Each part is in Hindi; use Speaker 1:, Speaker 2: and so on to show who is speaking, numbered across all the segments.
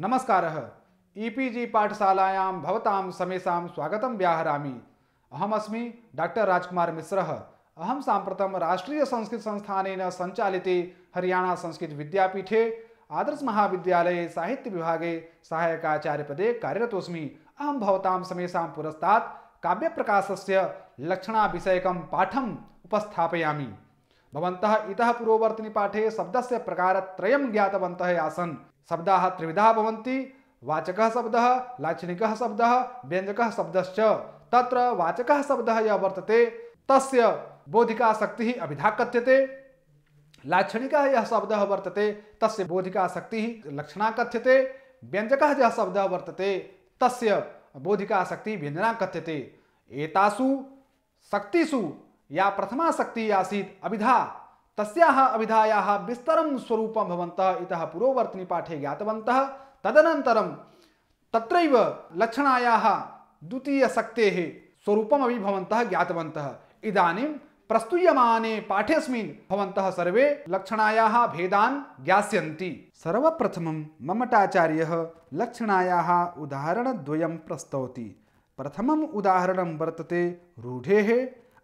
Speaker 1: नमस्कार ई पी जी सांप्रतम राष्ट्रीय संस्कृत संस्थान व्याहरामि हरियाणा संस्कृत विद्यापीठे आदर्श अहं साहित्य विभागे सहायकाचार्य हरियाणासंस्कृतविद्यापीठे आदर्शमहाविद्यालये अहम भवता समेशा पुरस्ता काव्य प्रकाश से लक्षण विषयक पाठम् उपस्थापयामि भवन्तः इतः पूर्ववर्तनी पाठे शब्दस्य प्रकारत्रयं ज्ञातवंत आसन शब्दाः त्रिविधाः शब्द लाक्षणिक शब्द व्यंजक शब्द त्र वाचक शब्द वाचकः शब्दः यः वर्तते तस्य बौद्धिकासक्तिः अभिधा कथ्यते लाक्षणिकः यः शब्दः वर्तते तस्य बौद्धिकासक्तिः लक्षणा कथ्यते व्यञ्जकः यः शब्दः वर्तते तस्य बौद्धिकासक्तिः व्यञ्जना कथ्यते एतासु शक्तिषु या प्रथमा शक्ति आसी अभिधा तस्याः अभिधायाः विस्तरं स्वरूपं भवन्तः इतः पूर्ववर्तिनिपाठे ज्ञातवन्तः तदनन्तरं तत्रैव लक्षणायाः द्वितीयशक्तेः स्वरूपमपि भवन्तः ज्ञातवन्तः इदानीं प्रस्तूयमाने पाठेऽस्मिन् भवन्तः सर्वे लक्षणायाः भेदान् ज्ञास्यन्ति सर्वप्रथमं ममटाचार्यः लक्षणायाः उदाहरणद्वयं प्रस्तौति प्रथमम् उदाहरणं वर्तते रूढेः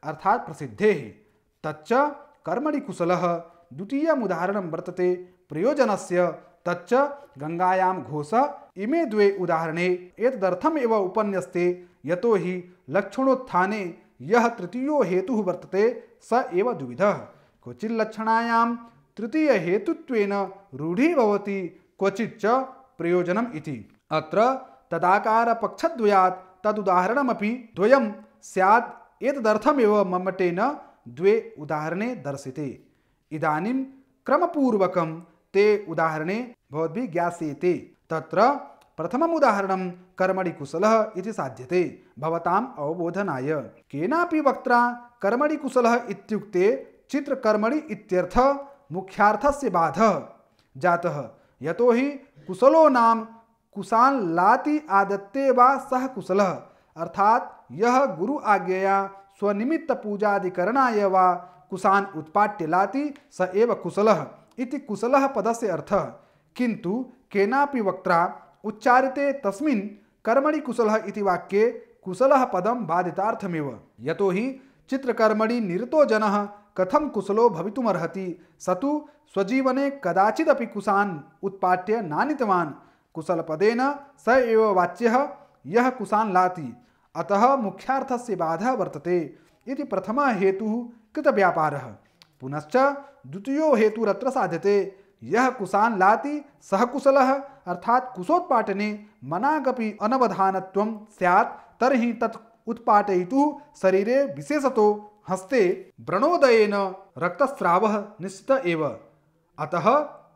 Speaker 1: अर्थात् प्रसिद्धेः तच्च कर्मणि कुशल कुशलः द्वितीयमुदाहरणं वर्तते से तच्च गङ्गायां घोष इमे द्वे उदाहरणे एतदर्थम एव उपन्यस्ते यतो हि लक्षणोत्थाने यह तृतीयो हेतु वर्तते स एव द्विविधः क्वचिल्लक्षणायां भवति क्वचि च प्रयोजनम् इति अत्र तदाकार पक्षद्वयात् तदुदाहरणमपि द्वयम् स्यात् एतदर्थमेव मम्मटेन द्वे उदाहरणे दर्शिते इदानीं क्रमपूर्वकं ते उदाहरणे भवद्भिः ज्ञास्येते तत्र प्रथमम् उदाहरणं कर्मणि कुशलः इति साध्यते भवताम् अवबोधनाय केनापि वक्त्रा कर्मणि कुशलः इत्युक्ते चित्रकर्मणि इत्यर्थ मुख्यार्थस्य बाधः जातः यतो हि कुशलो नाम कुशान् लाति आदत्ते वा सः कुशलः अर्थात् यः गुरु आज्ञया स्वनिमित्त पूजादिकरणाय वा कुशान उत्पाट्य लाति स एव कुशलः इति कुशलः पदस्य अर्थः किन्तु केनापि वक्त्रा उच्चारिते तस्मिन् कर्मणि कुशलः इति वाक्ये कुशलः पदं बाधितार्थमेव हि चित्रकर्मणि निरतो जनः कथम कुशलो भवितुमर्हति स तु स्वजीवने कदाचिदपि कुशान् उत्पाट्य नानीतवान् कुशलपदेन स एव वाच्यः यः कुशान् लाति अतः मुख्यार्थस्य बाधा वर्तते इति प्रथमः हेतुः कृतव्यापारः पुनश्च द्वितीयो हेतुरत्र साध्यते यः कुशान् लाति सः कुशलः अर्थात् कुशोत्पाटने मनागपि अनवधानत्वं स्यात् तर्हि तत् उत्पाटयितुः शरीरे विशेषतो हस्ते व्रणोदयेन रक्तस्रावः निश्चित एव अतः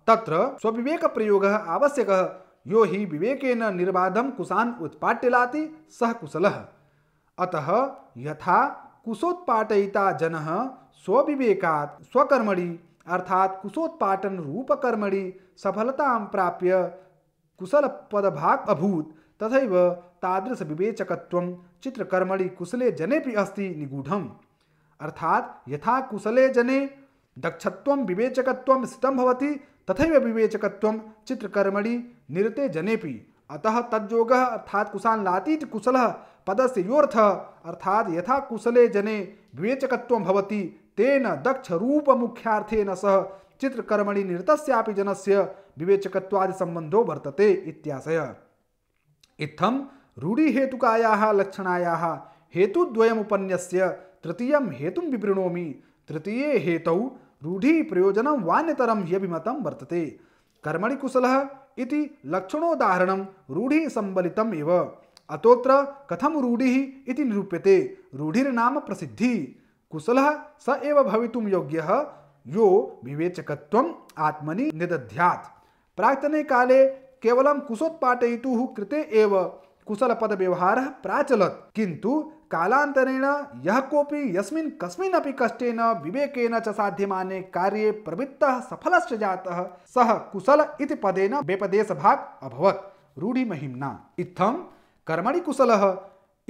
Speaker 1: तत्र स्वविवेकप्रयोगः आवश्यकः यो हि विवेकेन निर्बाधम कुशान उत्पाट्यलाति सह कुशल अतः यथा कुशोत्पाटयिता जन स्विवेका स्वकर्मणि अर्थात कुशोत्पाटन रूप कर्मणि सफलता प्राप्य कुशल पदभाग अभूत तथा तादृश विवेचक चित्रकर्मणि कुशले जने अस्ति निगूढ़ अर्थात यथा कुशले जने दक्षत्व विवेचक स्थितं भवति तथैव विवेचकत्वं चित्रकर्मणि निरते जनेपि अतः तद्योग अर्थात कुशान लातीत कुशल पद से योर्थ अर्थात यथा कुशले जने विवेचकत्व भवति तेन दक्ष रूप मुख्यार्थेन सह चित्रकर्मणि निरतस्यापि जनस्य विवेचकत्वादि संबंधो वर्तते इत्याशय इत्थम रूढ़ी हेतुकायाः लक्षणायाः हेतुद्वयमुपन्यस्य तृतीयं हेतुं विवृणोमि तृतीये हेतौ रूढी प्रयोजनं वान्यतरं ह्यभिमतं वर्तते कर्मणि कुशलः इति लक्षणोदाहरण रूढ़ि संबलित अतोत्र कथम रूढ़ि इति निरूप्यते रूढिर्नाम प्रसिद्धि कुशल स एव भवितुम योग्य यो विवेचक आत्मनि निदध्यात् प्राक्तने काले केवलं कुशोत्पाटयितुः कृते एव कुशल पद कुशलपदव्यवहारः प्राचलत् किन्तु कालान्तरेण यः कोऽपि यस्मिन् अपि कष्टेन विवेकेन च साध्यमाने कार्ये प्रवृत्तः सफलश्च जातः सः कुशल इति पदेन भाग अभवत् रूढिमहिम्ना इत्थं कर्मणि कुशलः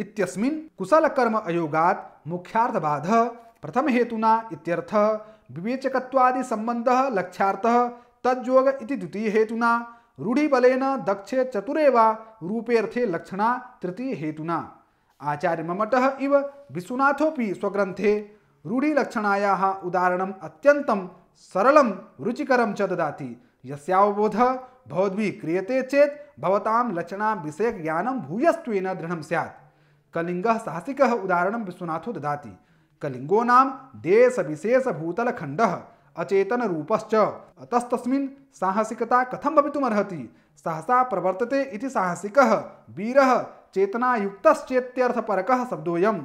Speaker 1: इत्यस्मिन् कुशल कर्म अयोगात् मुख्यार्थ प्रथम हेतुना इत्यर्थः विवेचकत्वादि विवेचकत्वादिसम्बन्धः लक्ष्यार्थः तज्योग इति द्वितीय हेतुना रूढ़ि बलेन दक्षे चतुरे रूपेर्थे लक्षणा तृतीय हेतुना आचार्य ममट इव विश्वनाथों स्वग्रंथे रूढिलक्षणायाः उदाहरण अत्यंत सरल रुचिकरं च यस्यावबोध यस्यावबोधः भवद्भिः क्रियते चेत् भवतां लक्षणाविषयकज्ञानं भूयस्त्वेन दृढं स्यात् कलिङ्गः साहसिकः उदाहरणं विश्वनाथो ददाति कलिङ्गो नाम देशविशेषभूतलखण्डः अचेतन रूपश्च अतस्तस्मिन् साहसिकता कथं भवितुमर्हति सहसा प्रवर्तते इति साहसिकः वीरः चेतनायुक्तश्चेत्यर्थपरकः शब्दोऽयम्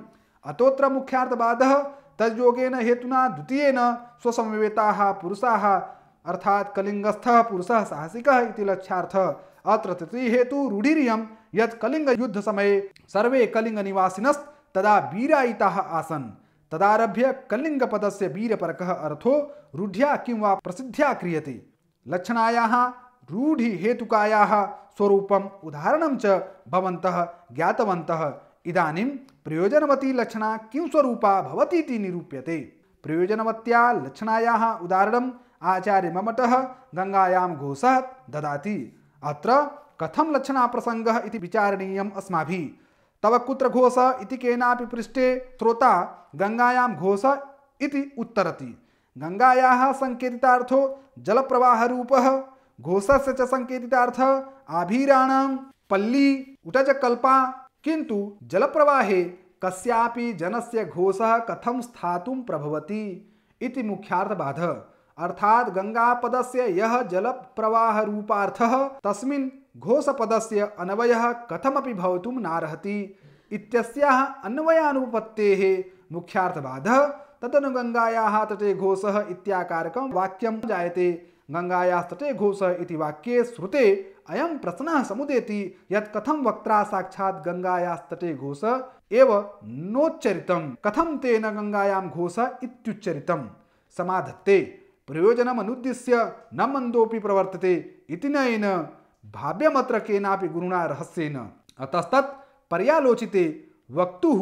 Speaker 1: अतोत्र मुख्यार्थवादः तद्योगेन हेतुना द्वितीयेन स्वसमवेताः पुरुषाः अर्थात् कलिङ्गस्थः पुरुषः साहसिकः इति लक्ष्यार्थः अत्र तृतीयहेतु रूढिरियं यत् कलिङ्गयुद्धसमये सर्वे कलिङ्गनिवासिनस्तदा वीरायिताः आसन् तदारभ्य से वीरपरक अर्थो रूढ़िया कि वा प्रसिद्ध्या क्रियते लक्षणायाः रूढिहेतुकायाः स्वूप उदाहरण च भवन्तः इधं इदानीं प्रयोजनवती लक्षणा किं स्वरूपा भवति इति निरूप्यते प्रयोजनवत्या लक्षणायाः उदाहरणम् आचार्यममटः गङ्गायां घोषः ददाति अत्र कथं लक्षणाप्रसङ्गः इति विचारणीयम् अस्माभिः तव कुत्र घोष इति केनापि पृष्ठे श्रोता गंगायां घोष इति उत्तरति गंगायाः संकेतितार्थो जलप्रवाहरूपः घोषस्य च संकेतितार्थ आभीराणां पल्ली उटजकल्पा किन्तु जलप्रवाहे कस्यापि जनस्य घोषः कथं स्थातुं प्रभवति इति मुख्यार्थबाधः अर्थात गंगा यह गङ्गापदस्य यः जलप्रवाहरूपार्थः तस्मिन् घोषपदस्य अन्वयः कथमपि भवितुं नार्हति इत्यस्याः अन्वयानुपत्तेः मुख्यार्थवादः तदनु गङ्गायाः तटे घोषः इत्याकारकं वाक्यं जायते तटे घोषः इति वाक्ये श्रुते अयं प्रश्नः समुदेति यत् कथं वक्त्रा साक्षात् तटे घोष एव नोच्चरितं कथं तेन गङ्गायां घोष इत्युच्चरितं समाधत्ते प्रयोजनमनुद्दिश्य न मंदोपि प्रवर्तते इति नयेन भाव्यमत्र केनापि गुरुणा रहस्येन अतस्तत् पर्यालोचिते वक्तुः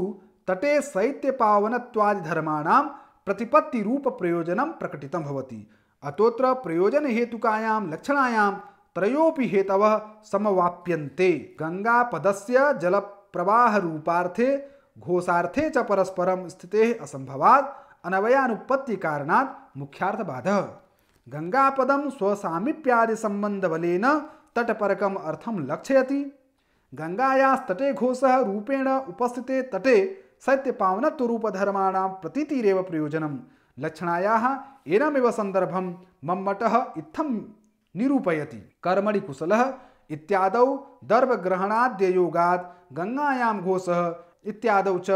Speaker 1: तटे शैत्य पावनत्वादि धर्माणां प्रतिपत्ति रूप प्रयोजनं प्रकटितं भवति अतोत्र प्रयोजन हेतुकायां लक्षणायां त्रयोपि हेतवः समवाप्यन्ते गङ्गापदस्य जलप्रवाहरूपार्थे घोषार्थे च परस्परं स्थितेः असंभवात् अनवयानुपत्ति कारणात मुख्यार्थवाद गंगापदम स्वसामीप्यादि संबंध बलेन तटपरकम अर्थम लक्षयति गंगायास्तटे घोष रूपेण उपस्थिते तटे सत्य पावन रूप धर्माणाम प्रतीतिरेव प्रयोजनम लक्षणायाः एनमेव संदर्भम मम्मटः इत्थम निरूपयति कर्मणि कुशलः इत्यादौ गंगायां घोष इत्यादौ च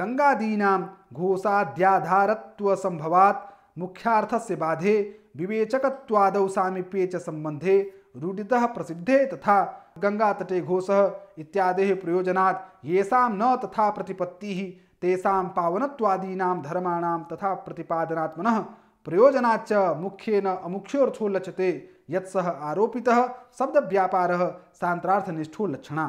Speaker 1: गङ्गादीनां घोषाद्याधारत्वसम्भवात् मुख्यार्थस्य बाधे विवेचकत्वादौ सामीप्ये च सम्बन्धे रूढितः प्रसिद्धे तथा गङ्गातटे घोषः इत्यादेः प्रयोजनात् येषां न तथा प्रतिपत्तिः तेषां पावनत्वादीनां धर्माणां तथा प्रतिपादनात्मनः प्रयोजनाच्च मुख्येन अमुख्योऽर्थो लक्षते यत्सः आरोपितः शब्दव्यापारः सान्त्रार्थनिष्ठो लक्षणा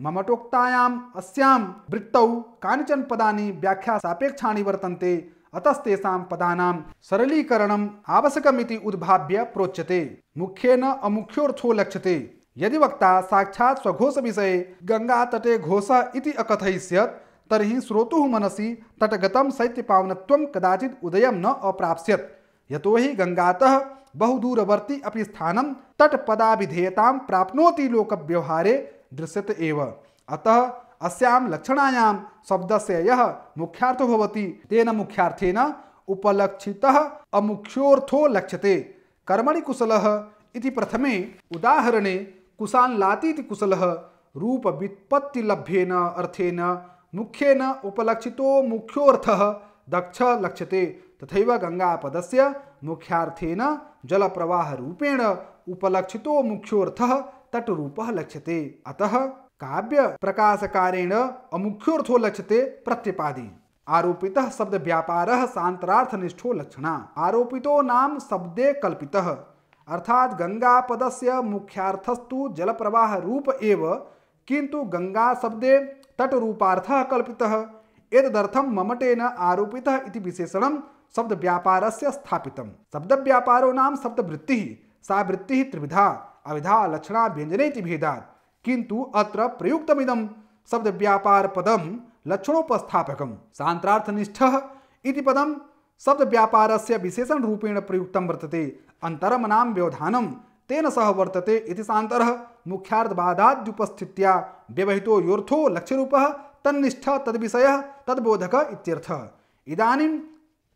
Speaker 1: ममटोक्तायाम अस्याम वृत्तौ कानिचन पदानि सापेक्षाणि वर्तन्ते अतस्तेषां पदानां सरलीकरणम् आवश्यकमिति उद्भाव्य प्रोच्यते मुख्येन अमुख्योऽर्थो लक्ष्यते यदि वक्ता साक्षात् स्वघोषविषये गङ्गातटे घोष इति अकथयिष्यत् तर्हि श्रोतुः मनसि तटगतं शैत्यपावनत्वं कदाचित् उदयं न अप्राप्स्यत् यतो हि गङ्गातः बहुदूरवर्ति अपि स्थानं तटपदाभिधेयतां प्राप्नोति लोकव्यवहारे दृश्यत एव अतः अस्याम लक्षणायाम शब्द से यह मुख्यार्थ होती तेन मुख्यार्थेन उपलक्षितः अमुख्योर्थो लक्ष्यते कर्मणि कुशलः इति प्रथमे उदाहरणे कुशान लातीति कुशलः रूप वित्पत्ति लभ्येन अर्थेन मुख्येन उपलक्षितो मुख्योर्थः दक्ष लक्ष्यते तथैव गङ्गापदस्य मुख्यार्थेन जलप्रवाहरूपेण उपलक्षितो मुख्योर्थः तटरूप लक्ष्यते अतः काव्य प्रकाशकारेण अमुख्योर्थो लक्ष्यते प्रत्यपादी आरोपित शब्द व्यापार व्यापारः निष्ठो लक्षण आरोपितो नाम शब्दे कल्पितः अर्थात गंगा गंगापदस्य मुख्यार्थस्तु जल प्रवाह रूप एव किंतु गंगा शब्दे तट रूपार्थ कल्पितः एतदर्थं ममटेन आरोपितः इति विशेषणं शब्दव्यापारस्य स्थापितं व्यापारो नाम शब्द शब्दवृत्तिः सा वृत्तिः त्रिविधा अविधा लक्षणा व्यंजने भेदा किंतु अत्र इदम शब्द व्यापार पदम लक्षणोपस्थापक सांत्रार्थनिष्ठ इति पदम शब्द व्यापार से विशेषण रूपेण प्रयुक्त वर्तते नाम व्यवधान तेन सह वर्तते इति सांतर मुख्यार्थवादाद्युपस्थित्या व्यवहितो योर्थो रूप तन्निष्ठ विषय तद्बोधक इत्यर्थ इदानीं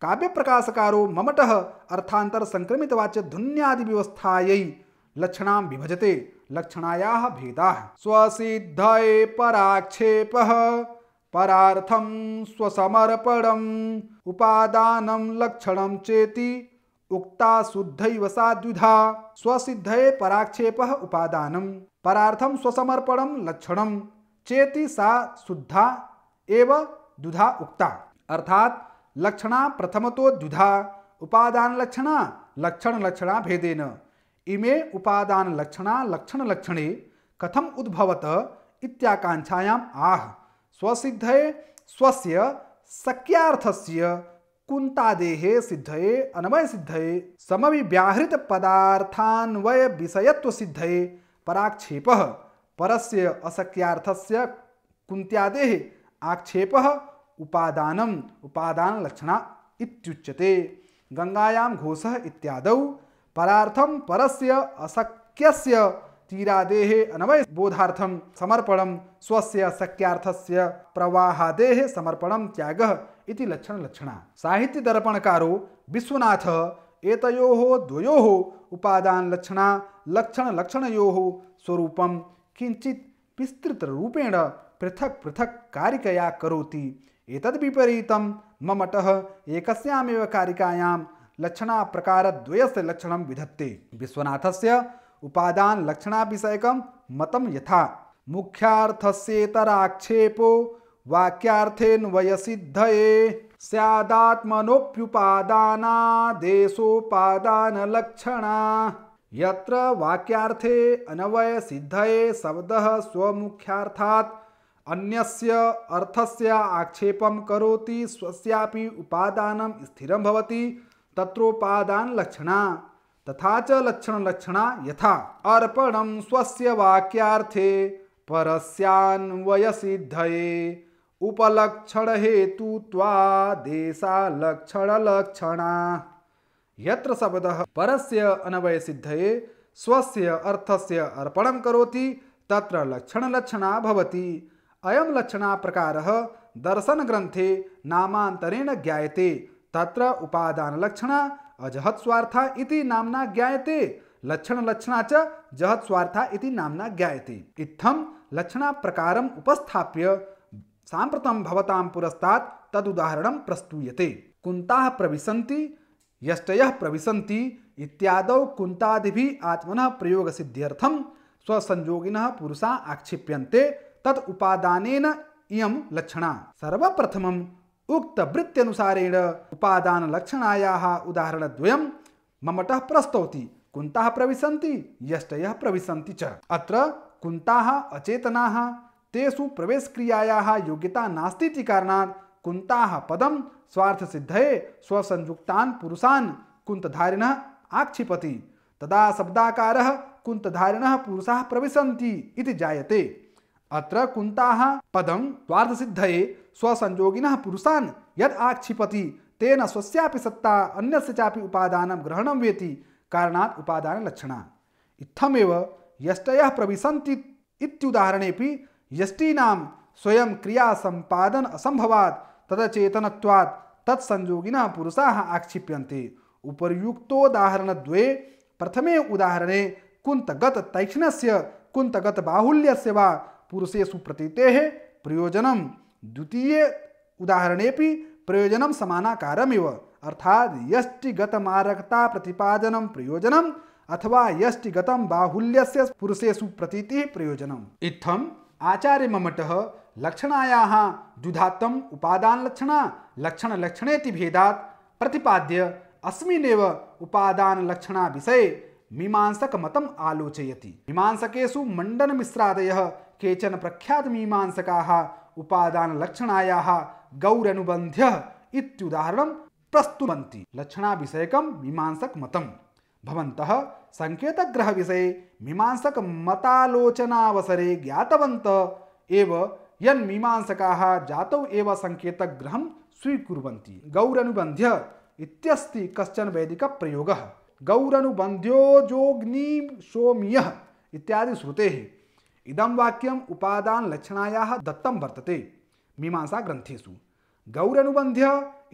Speaker 1: काव्यप्रकाशकारो ममटः अर्थान्तरसङ्क्रमितवाच्यध्वन्यादिव्यवस्थायै लक्षणां विभजते लक्षणाया भेद स्वसिद्धये पराक्षेप परार्थम स्वसमर्पण उपादान लक्षण चेति उक्ता शुद्ध सा द्विधा पराक्षेप उपादान परार्थम स्वसमर्पण लक्षण चेति सा शुद्धा एव दुधा उक्ता अर्थात लक्षणा तो द्विधा उपादान लक्षणा लक्षण लक्षणा भेदेन इमे उपादान लक्षणा लक्षण लक्षणे कथम उद्भवत इत्याकांक्षायाम आह स्वसिद्धये स्वस्य शक्यार्थस्य कुंतादेहे सिद्धये अनवय सिद्धये समविव्याहृत पदार्थान्वय विषयत्व सिद्धये पराक्षेप परस्य असक्यार्थस्य कुंत्यादेह आक्षेप उपादानम उपादान लक्षणा इत्युच्यते गंगायाम घोष इत्यादौ परार्थम परस्य असक्यस्य चीरादेह अनवय बोधार्थम समर्पणम स्वस्य शक्यार्थस्य प्रवाहादेह समर्पणम त्याग इति लक्षण लक्षण साहित्य दर्पणकारो विश्वनाथ एतयो द्वयो उपादान लक्षण लक्षण लक्षणयो स्वरूपम किंचित विस्तृत रूपेण पृथक पृथक कारिकया करोति एतद् विपरीतं ममटः एकस्यामेव कारिकायां लक्षणा प्रकारद्वयस्य लक्षण विधत्ते विश्वनाथ से उपादान लक्षण विषयक मत यथा मुख्यार्थस्येतराक्षेपो वाक्यार्थेऽन्वयसिद्धये लक्षण यत्र वाक्यार्थे अनवयसिद्धये शब्दः स्वमुख्यार्थात् अन्यस्य अर्थस्य आक्षेपं करोति स्वस्यापि उपादानं स्थिरं भवति तत्रोपादान लक्षणा तथा च लक्षण लक्षणा यथा अर्पणम स्वस्य वाक्यार्थे परस्यान्वय सिद्धये उपलक्षण देशा लक्षण लक्षणा यत्र शब्द परस्य अनवय सिद्धये स्वस्य अर्थस्य अर्पणं करोति तत्र लक्षण लक्षणा भवति अयम लक्षणा प्रकारः ग्रंथे नामांतरेण ज्ञायते तत्र अजहत अजहत्स्वार्था इति नामना ज्ञायते लक्षणा च जहत्स्वार्था इति नामना ज्ञायते लक्षण प्रकार उपस्थाप्य साम्प्रतं भवतां पुरस्तात् तदुदाहरणं प्रस्तूयते कुन्ताः यष्टय यष्टयः इत्याद इत्यादौ आत्मन प्रयोग सिद्ध्यर्थ स्वसंयोगिनः पुरुषा आक्षिप्यन्ते तत् उपादानेन इयम् लक्षणा सर्वप्रथमं उक्त वृत्त्यनुसारेण उपादानलक्षणायाः उदाहरणद्वयं ममटः प्रस्तौति कुन्ताः प्रविशन्ति यष्टयः प्रविशन्ति च अत्र कुन्ताः अचेतनाः तेषु प्रवेशक्रियायाः योग्यता नास्ति इति कारणात् कुन्ताः पदं स्वार्थसिद्धये स्वसंयुक्तान् पुरुषान् कुन्तधारिणः आक्षिपति तदा शब्दाकारः कुन्तधारिणः पुरुषाः प्रविशन्ति इति जायते अत्र कुन्ताः पदं स्वार्थसिद्धये स्वसंयोगिन पुरुषा यद आक्षिपति तेन स्वस्या सत्ता अन्य चापि उपादान ग्रहण वेति कारण उपादान लक्षण इत्थमेव यष्टय प्रविशन्ति इत्युदाहरणेपि यष्टीनां स्वयं क्रिया संपादन असंभवात् तदचेतनत्वात् तत्संयोगिनः पुरुषा आक्षिप्यन्ते उपर्युक्तोदाहरणद्वये प्रथमे उदाहरणे कुन्तगत तैक्षणस्य कुन्तगत बाहुल्यस्य वा पुरुषेषु प्रतीतेः प्रयोजनम द्वितीय प्रयोजन प्रयोजनं अर्थात यष्टिगत मारकता प्रतिपादन प्रयोजन अथवा प्रतीति प्रयोजन पुरुषेषु आचार्य ममट लक्षणाया आचार्यममटः उपादान लक्षण लक्षण लक्षणलक्षणेति भेदा प्रतिपाद्य विषय उपादानलक्षणाविषये आलोचयती आलोचयति मीमांसकेषु मिश्रादय केचन मीमांसका उपादानलक्षणायाः गौरनुबन्ध्यः इत्युदाहरणं प्रस्तुवन्ति संकेत ग्रह विषय मीमांसक मतालोचनावसरे ज्ञातवंत एव मीमांसका जातौ एव सङ्केतग्रहं स्वीकुर्वन्ति गौरनुबन्ध्य इत्यस्ति कश्चन वैदिकप्रयोगः सोमीय इत्यादि श्रुतेः इदम वाक्यम उपादान लक्षणाया दत्तम वर्तते मीमांसा ग्रंथेशु गौरनुबन्ध्य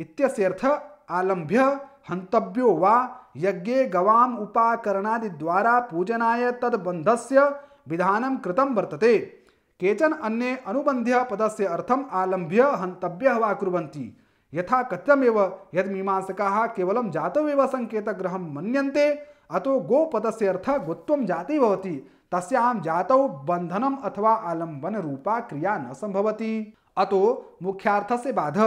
Speaker 1: इत्यस्यर्थ आलंभ्य हंतव्यो वा यज्ञे गवाम उपाकरणादि द्वारा पूजनाय तद्बन्धस्य विधानं कृतं वर्तते केचन अन्ये अनुबंध्य पदस्य अर्थम् आलम्भ्य हन्तव्यः वा कुर्वन्ति यथा कथ्यमेव यद्मीमांसकाः केवलं जातवेव सङ्केतग्रहं मन्यन्ते अतो गोपदस्य अर्थः गोत्वं जाति भवति तस्याम जातौ बंधनम अथवा आलंबन रूपा क्रिया न संभवती अतो से बाध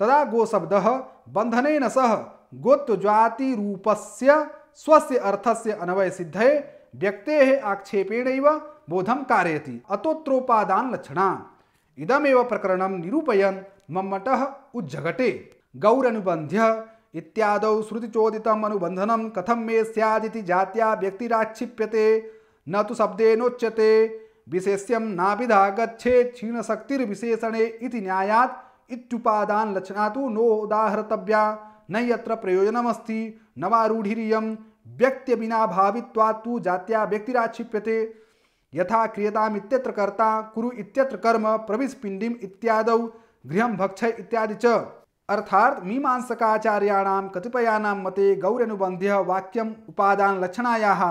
Speaker 1: तदा गोशब्दः बंधनेन सह गोत्वजातिरूपस्य स्वस्य अर्थस्य अन्वय सिद्धे व्यक्ते आक्षेपेण बोधम कारयति अतोत्रोपादान लक्षणा इदमेव प्रकरण निरूपयन मम्मट उज्जगटे गौरनुबन्ध्य इत्यादौ श्रुतिचोदितम् अनुबन्धनं मे स्यादिति जात्या व्यक्तिराक्षिप्यते न तो शब्देनोच्यते विशेष्यम नाभिधागछे क्षीण शक्तिर्विशेषणे इति न्यायात इत्युपादान लक्षणा तो नो उदाहर्तव्या न यत्र प्रयोजनमस्ति न व्यक्त्य बिना भावित्वा तु जात्या व्यक्तिराक्षिप्यते यथा क्रियताम इत्यत्र कर्ता कुरु इत्यत्र कर्म प्रविश पिंडिम इत्यादौ गृहम भक्षय इत्यादि च अर्थात मीमांसकाचार्याणाम कतिपयानाम मते गौरनुबंध्य वाक्यम उपादान लक्षणायाः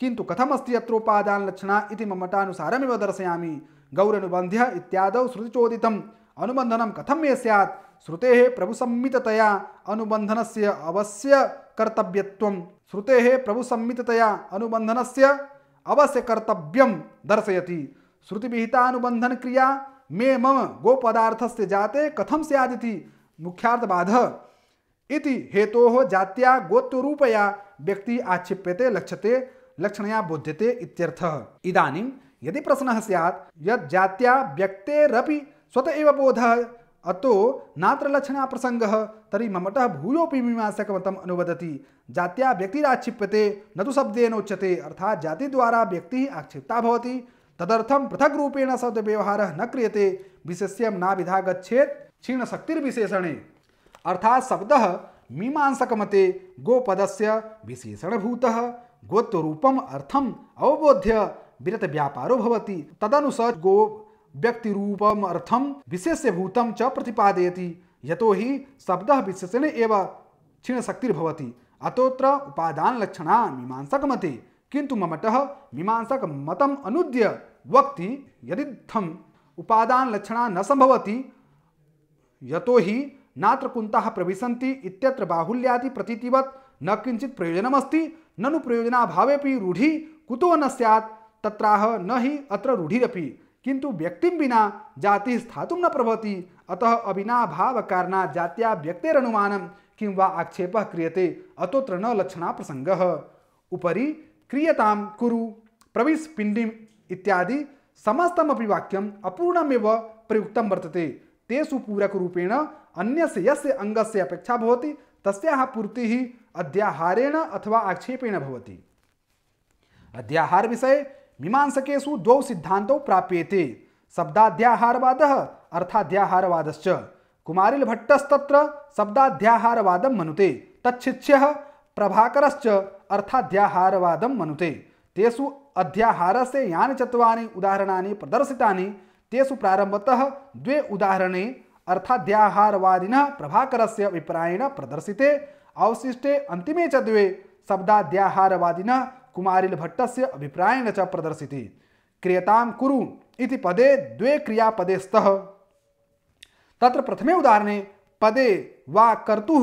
Speaker 1: किंतु कथमस्ति अत्रोपादान लक्षण इति ममटानुसारमेव दर्शयामि गौरनुबन्ध्य इत्यादौ कथम अनुबन्धनं कथं मे स्यात् श्रुतेः अनुबंधन से अवश्य श्रुते श्रुतेः अनुबंधन से अवश्य कर्तव्यं दर्शयति क्रिया मे मम गोपदार्थ से जाते कथम सैदी मुख्यार्थबाध इति हेतो जात्या गोत्वरूपया व्यक्ति आक्षिप्यते लक्ष्यते लक्षणया बोध्यते इत्यर्थः इदानीं यदि प्रश्नः स्यात् यज्जात्या व्यक्तेरपि स्वत एव बोधः अतो नात्र लक्षणाप्रसङ्गः तर्हि ममटः भूयोऽपि मीमांसकमतम् अनुवदति जात्या व्यक्तिराक्षिप्यते न तु शब्देनोच्यते अर्थात् जातिद्वारा व्यक्तिः आक्षिप्ता भवति तदर्थं पृथग्रूपेण शब्दव्यवहारः न क्रियते विशेष्यं नाभिधागच्छेत् क्षीणशक्तिर्विशेषणे अर्थात् शब्दः मीमांसकमते गोपदस्य विशेषणभूतः गोत्वरूपम अर्थम अवबोध्य विरत व्यापारो भवति तदनुसार गो व्यक्ति रूपम अर्थम विशेष भूतम च प्रतिपादयति यतो हि शब्द विशेषण एव क्षीण शक्तिर्भवति अतोत्र उपादान लक्षणा मीमांसक मते किंतु ममटः मीमांसक मतम अनुद्य वक्ति यदिथम उपादान लक्षणा न संभवति यतो हि नात्र कुंता प्रविशन्ति इत्यत्र बाहुल्यादि प्रतीतिवत् न किंचित प्रयोजनमस्ति ननु प्रयोजनाभावेपि रूढ़ी कुतो न सैत् तत्रह न ही अत्र रूढ़िरपि किंतु व्यक्ति बिना जाति स्था न प्रभति अतः भाव कारण जातिया व्यक्तेरनुमानम किंवा आक्षेप क्रियते अतोत्र न लक्षण प्रसंग उपरी क्रियताम कुरु प्रवेश पिंडी इत्यादि समस्तमपि वाक्यम अपूर्णमेव प्रयुक्त वर्तते तेषु पूरकरूपेण अन्यस्य यस्य अङ्गस्य अपेक्षा भवति तस्याः पूर्तिः अध्याहारेण अथवा आक्षेपेण भवति अध्याहार विषये मीमांसकेषु द्वौ सिद्धान्तौ प्राप्येते शब्दाध्याहारवादः अर्थाध्याहारवादश्च कुमारिलभट्टस्तत्र शब्दाध्याहारवादं मनुते तच्छिष्यः प्रभाकरश्च अर्थाध्याहारवादं मनुते तेषु अध्याहारस्य यानि चत्वारि उदाहरणानि प्रदर्शितानि तेषु प्रारम्भतः द्वे उदाहरणे अर्थाध्याहारवादिन प्रभाकरस्य अभिप्रायण प्रदर्शिते अवशिष्टे अंतिमे चे च द्वे भट्ट से अभिप्रायण च प्रदर्शिते क्रियतां कुरु इति पदे द्वे क्रियापदे स्तः तत्र प्रथमे उदाहरणे पदे वा कर्तु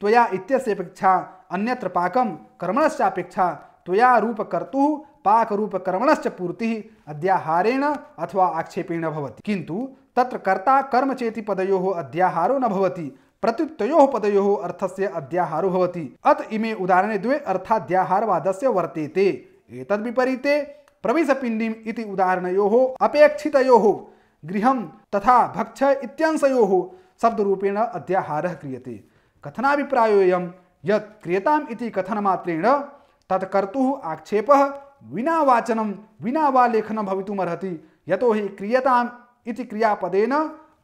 Speaker 1: त्वया इत्यस्य अपेक्षा अन्यत्र पाकं कर्मणस्यापेक्षा त्वया रूपकर्तुः पाक रूप पूर्ति अध्याहारेण अथवा आक्षेपेण भवति किंतु तत्र कर्ता कर्म चेति पदयोः अध्याहारो न भवति पदयो पदयोः अर्थस्य अध्याहारो भवति अत इमे उदाहरणे द्वे से वर्तेते एक विपरीते इति उदाहरणयोः अपेक्षित गृह तथा भक्ष इत्यंशयोः शब्दरूपेण अध्याहारः क्रियते कथनाभिप्रायोऽयं यत् क्रियताम् इति कथनमात्रेण तत्कर्तुः आक्षेपः विना वाचनम विना वा लेखन भवितुमर्हति यतो हि क्रियताम इति क्रियापदेन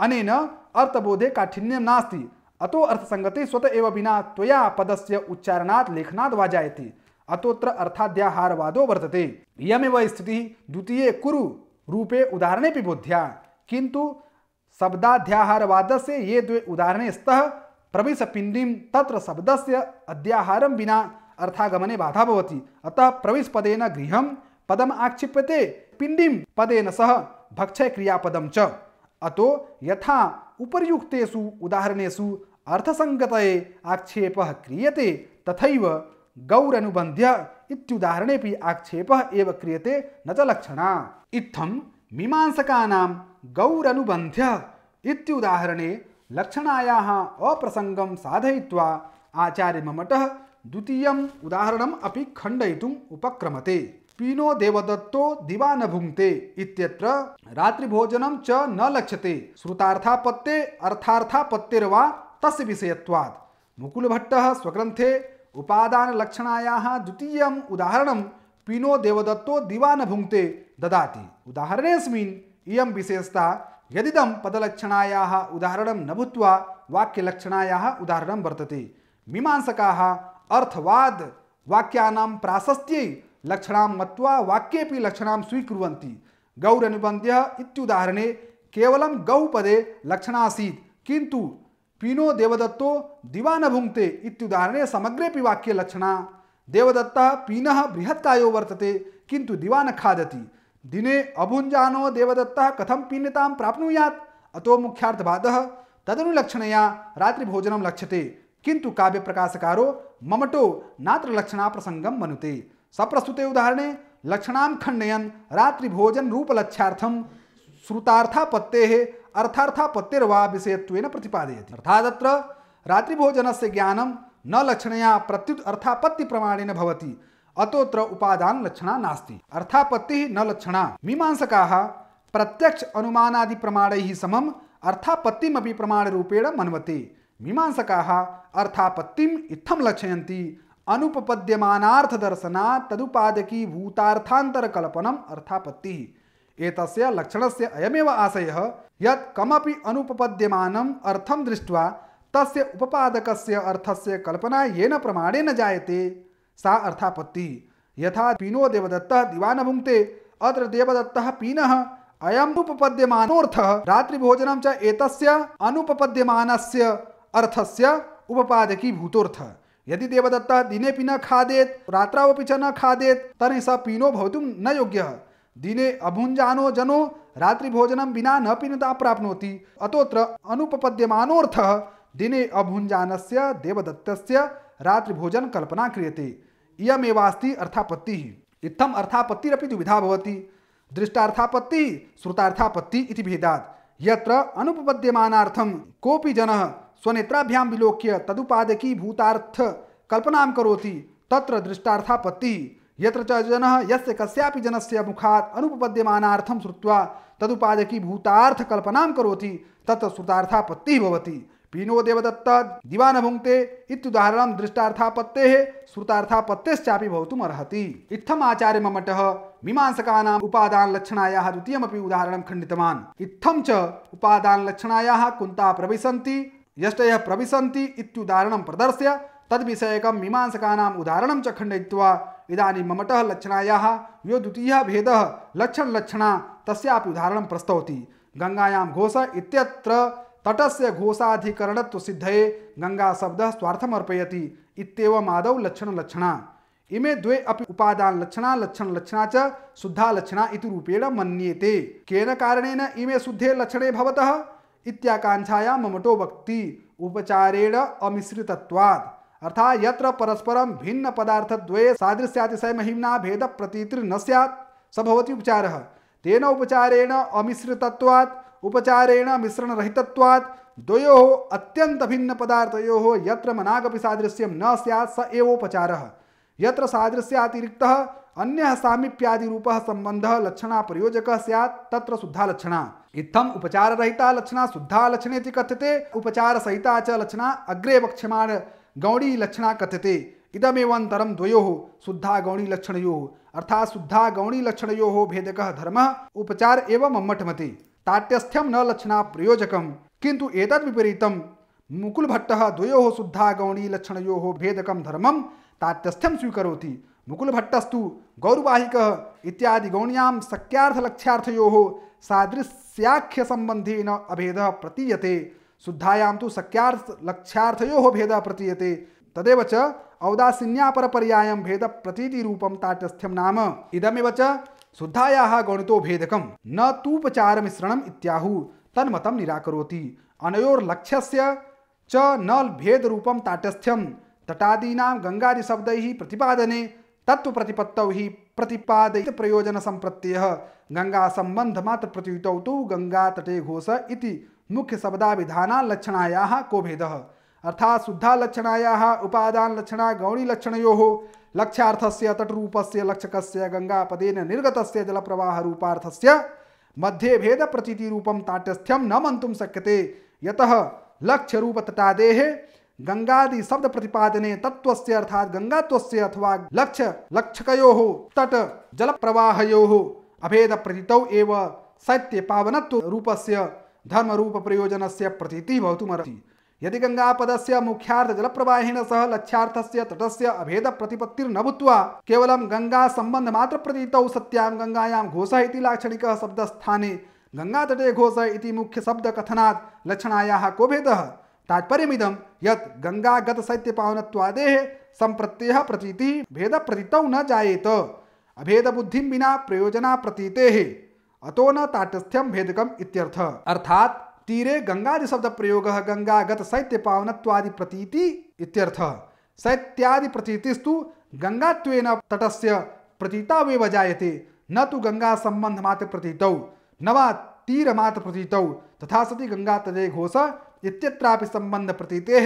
Speaker 1: अनेन अर्थबोधे काठिन्यम नास्ति अतो अर्थसंगति स्वत एव बिना त्वया पदस्य उच्चारणात् लेखनात् वा जायते अतोत्र अर्थाध्याहारवादो वर्तते इयमेव स्थितिः द्वितीये कुरु रूपे उदाहरणेऽपि बोध्या किन्तु शब्दाध्याहारवादस्य ये द्वे उदाहरणे स्तः प्रविशपिण्डिं तत्र शब्दस्य अध्याहारं विना अर्थागमने बाधा भवति अतः प्रवेशपदेन गृहं पदम आक्षिप्यते पिण्डिं पदेन सह भक्षयक्रियापदं च अतो यथा उपर्युक्तेषु उदाहरणेषु अर्थसङ्गतये आक्षेपः क्रियते तथैव गौरनुबन्ध्य इत्युदाहरणेपि आक्षेपः एव क्रियते न च लक्षणा इत्थं मीमांसकानां गौरनुबन्ध्य इत्युदाहरणे लक्षणायाः अप्रसङ्गं साधयित्वा आचार्यममटः द्वितीय उदाहरण अभी खण्डयितुम् उपक्रमते पीनो देवदत्तो दिवा न भुंगते इत्यत्र रात्रिभोजनं च न लक्ष्यते श्रुतार्थापत्ते अर्थार्थापत्तिर्वा तस्य विषयत्वात् मुकुलभट्टः स्वग्रन्थे उपादानलक्षणायाः द्वितीयम् उदाहरणं पीनो देवदत्तो दिवा न भुंगते ददाति उदाहरणेऽस्मिन् इयं विशेषता यदिदं पदलक्षणायाः उदाहरणं न भूत्वा वाक्यलक्षणायाः उदाहरणं वर्तते मीमांसकाः अर्थवाद वाक्या प्राशस्त्य लक्षण मत्वा वाक्येपि लक्षणाम स्वीकुर्वन्ति गौरनिबन्ध्य इत्युदाहरणे केवलं लक्षण आसी किंतु पीनो देवदत्तो दिवा न भुंगते इतुदाहरणे समग्रे वाक्य लक्षण देवदत्ता पीन बृहत्कायो वर्तते किंतु दिवा न खादति दिने अभुंजानो देवदत्ता कथम पीनता प्राप्नुयात् अतो मुख्यार्थवाद तदनुलक्षणया रात्रिभोजनं लक्ष्यते किंतु काव्य प्रकाशकारो ममटो नात्र लक्षणा प्रसंगम मनुते सप्रस्तुते उदाहरणे लक्षणाम खंडयन रात्रिभोजन रूपलक्ष्यार्थम श्रुतार्थापत्ते अर्थार्थापत्तिर्वा विषयत्वेन प्रतिपादयति अर्थात् अत्र से ज्ञानं न लक्षणया प्रत्युत अर्थापत्तिप्रमाणेन भवति अतोत्र उपादान लक्षणा नास्ति अर्थापत्ति न लक्षणा मीमांसकाः प्रत्यक्ष समम अर्थापत्तिमी प्रमाण रूपेण मनवते मीमांसका अर्थापत्ति इत्थम लक्षयती अनुपपद्यमानार्थ तदुपादकी भूतार्थांतरकल्पनम कल्पनम अर्थापत्ति एतस्य लक्षणस्य अयमेव आशयः यत् कमपि अनुपपद्यमानम् अर्थं दृष्ट्वा तस्य उपपादकस्य अर्थस्य कल्पना येन प्रमाणेन जायते सा अर्थापत्ति यथा पीनो देवदत्तः दिवान भुङ्क्ते अत्र देवदत्तः पीनः अयम् उपपद्यमानोऽर्थः रात्रिभोजनं च एतस्य अनुपपद्यमानस्य अर्थस्य उपपादकी भूतोर्थ यदि देवदत्ता दिने भी न खादेत रात्रावपि च न खादेत तरी स पीनो भवत न योग्य दिने अभुंजानो जनो भोजन विना न पीनता प्राप्त अतोत्र अनुपपद्यमानोऽर्थः दिने देवदत्त रात्रि रात्रिभोजन कल्पना क्रियते इयमेवास्ति अर्थापत्ति इतम अर्थापत्तिर दुविधा भवति दृष्टार्थापत्तिः श्रुतार्थापत्तिः भेदा भेदात् यत्र अनुपपद्यमानार्थं कोऽपि जनः स्वनेत्राभ्याम विलोक्य तदुपादकी भूतार्थ कल्पना करोति तत्र दृष्टार्थापत्ति यत्र च जनः यस्य कस्यापि जनस्य मुखात् अनुपपद्यमानार्थं श्रुत्वा तदुपादकी भूतार्थकल्पनां करोति तत्र श्रुतार्थापत्तिः भवति पीनो देवदत्त दिवा न भुङ्क्ते इत्युदाहरणं दृष्टार्थापत्तेः श्रुतार्थापत्तेश्चापि भवितुमर्हति इत्थम् आचार्यममटः मीमांसकानाम् उपादानलक्षणायाः द्वितीयमपि उदाहरणं खण्डितवान् इत्थं च उपादानलक्षणायाः कुन्ता प्रविशन्ति यष्टयः प्रविशन्ति इत्युदाहरणं प्रदर्श्य तद्विषयकं मीमांसकानाम् उदाहरणं च खण्डयित्वा इदानीं ममटः लक्षणायाः यो द्वितीयः भेदः लक्षणलक्षणा तस्यापि उदाहरणं प्रस्तौति गङ्गायां घोष इत्यत्र तटस्य घोषाधिकरणत्वसिद्धये गङ्गाशब्दः स्वार्थम् अर्पयति इत्येवम् आदौ लक्षणलक्षणा इमे द्वे अपि उपादान लक्षणा लक्षण लक्षणा च शुद्धा लक्षणा इति रूपेण मन्येते केन कारणेन इमे शुद्धे लक्षणे भवतः इत्याकांक्षाया ममटो वक्ति उपचारेण अमिश्रितत्वात् अर्थात यत्र परस्परम भिन्न पदार्थ द्वय सादृश्यातिशय महिमना भेद प्रतीतिर न सैत स भवति उपचारः तेन उपचारेण अमिश्रितत्वात् उपचारेण मिश्रण मिश्रणरहितत्वात् द्वयोः अत्यन्तभिन्नपदार्थयोः यत्र मनागपि सादृश्यं न स्यात् स एवोपचारः यत्र सादृश्यातिरिक्तः अन्यः संबंध सम्बन्धः प्रयोजक स्यात् तत्र शुद्धालक्षणा इत्थम उपचार रहिता लक्षणा शुद्धा लक्षणे कथ्यते उपचार सहिता च लक्षणा अग्रे वक्ष्यमाण गौणी लक्षणा कथ्यते इदमेवन्तरं द्वयोः शुद्धा गौणी लक्षणयोः अर्थात् शुद्धा गौणी लक्षणयोः भेदकः धर्मः उपचार एव मम्मटमति ताट्यस्थ्यं न लक्षणा प्रयोजकं किन्तु एतद्विपरीतं मुकुलभट्टः द्वयोः शुद्धा गौणी लक्षणयोः भेदकं धर्मं ताट्यस्थ्यं स्वीकरोति मुकुलभट्टस्तु गौरवाहिक इत्यादि गौण्यां शक्यार्थलक्ष्यार्थयोः सादृश्याख्यसम्बन्धेन अभेद प्रतीयते शुद्धायां तो शक्यार्थलक्ष्यार्थयोः भेद प्रतीयते तदेव च भेद भेदप्रतीतिरूपं ताटस्थ्यम नाम इदमे च शुद्धाया गणितो भेदक न मिश्रण इत्याहु तन्मत निराकरोति अनयोर्लक्ष्यस्य च न भेदरूपं ताटस्थ्यं तटादीनां गङ्गादिशब्दैः प्रतिपादने तत्व प्रतिपत्तौ ही प्रतिपादित प्रयोजन संप्रत्यय गंगा संबंध मात्र प्रतियुत तो गंगा तटे घोष इति मुख्य विधान लक्षणाया को भेद अर्थात शुद्धा लक्षणाया उपादान लक्षण गौणी लक्षणयो लक्ष्यार्थस्य तटरूपस्य लक्षकस्य गंगापदेन रूपार्थ से मध्ये भेद रूपम ताटस्थ्यम न मंत शक्य यतः तटादेह गंगादि शब्द प्रतिपादने तत्व अर्थात गंगात्व अथवा लक्ष्य लक्षको तट जल प्रवाहयो अभेद प्रतीत एव सत्य पावनत्व रूपस्य धर्म रूप प्रयोजन से प्रतीति भवतुमर्हति यदि गंगापद से मुख्यार्थ जल प्रवाहेण सह लक्ष्यार्थ से तट से अभेद प्रतिपत्तिर्न भूत केवल गंगा संबंध मात्र प्रतीत सत्यां गंगायां घोष लाक्षणिक शब्द स्थाने गंगातटे घोष मुख्य शब्द कथना लक्षणाया को भेद तात्पर्यमिदं यत् गङ्गागत शैत्य पावनत्वादेः प्रतीतिः भेद प्रतीत न जायेत अभेद विना प्रयोजना प्रतीतेः अतो न ताटस्थ्यम भेदकम इत्यर्थ अर्थात तीरे गंगादि शब्द प्रयोग गंगागत शैत्य प्रतीति इत्यर्थ शैत्यादि प्रतीतिस्तु तटस्य प्रतीतावेव जायते न तो गंगा संबंध मात्र प्रतीत न वा तीर मात्र प्रतीतौ तथा सति गंगा तदे घोष इत्यत्रापि संबंध प्रतीते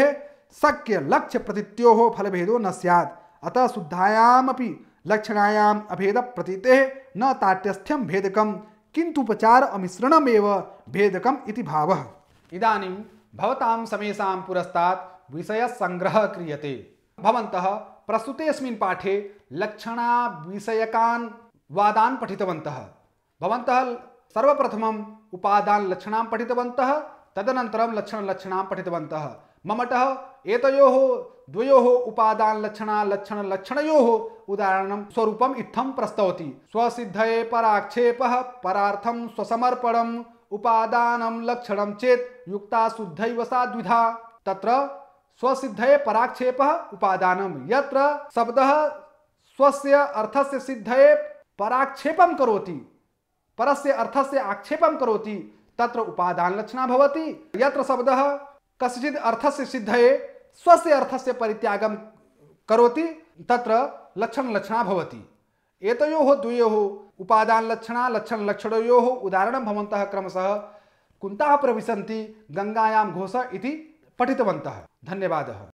Speaker 1: शक्य लक्ष्य प्रतीत्योः फलभेदो न स्यात् अतः शुद्धायामपि लक्षणायाम अभेद प्रतीते न ताट्यस्थ्यम भेदकम किंतु उपचार अमिश्रणमेव भेदकम इति भाव इदानीं भवतां समेषां पुरस्तात् विषयसङ्ग्रहः क्रियते भवन्तः प्रस्तुतेऽस्मिन् पाठे विषयकान् वादान् पठितवन्तः भवन्तः सर्वप्रथमम् लक्षणां पठितवन्तः तदनतर लक्षण तदनन्तरं लक्षणलक्षणां पठितवन्तः ममटः एतयोः द्वयोः लक्षण उदाहरणं स्वरूपम् इत्थं प्रस्तौति स्वसिद्धये पराक्षेपः परार्थं स्वसमर्पणम् उपादानं लक्षणं चेत् युक्ता शुद्धैव सा द्विधा तत्र स्वसिद्धये पराक्षेपः उपादानं यत्र शब्दः स्वस्य अर्थस्य सिद्धये पराक्षेपं करोति परस्य अर्थस्य आक्षेपं करोति तत्र उपादान लक्षणा भवति यत्र शब्दः कस्यचित् अर्थस्य सिद्धये स्वस्य अर्थस्य परित्यागं करोति तत्र लक्षण लक्षणा भवति एतयोः द्वयोः उपादान लक्षणा लक्षण लक्षणयोः उदाहरणं भवन्तः क्रमशः कुन्ताः प्रविशन्ति गङ्गायां घोष इति पठितवन्तः धन्यवादः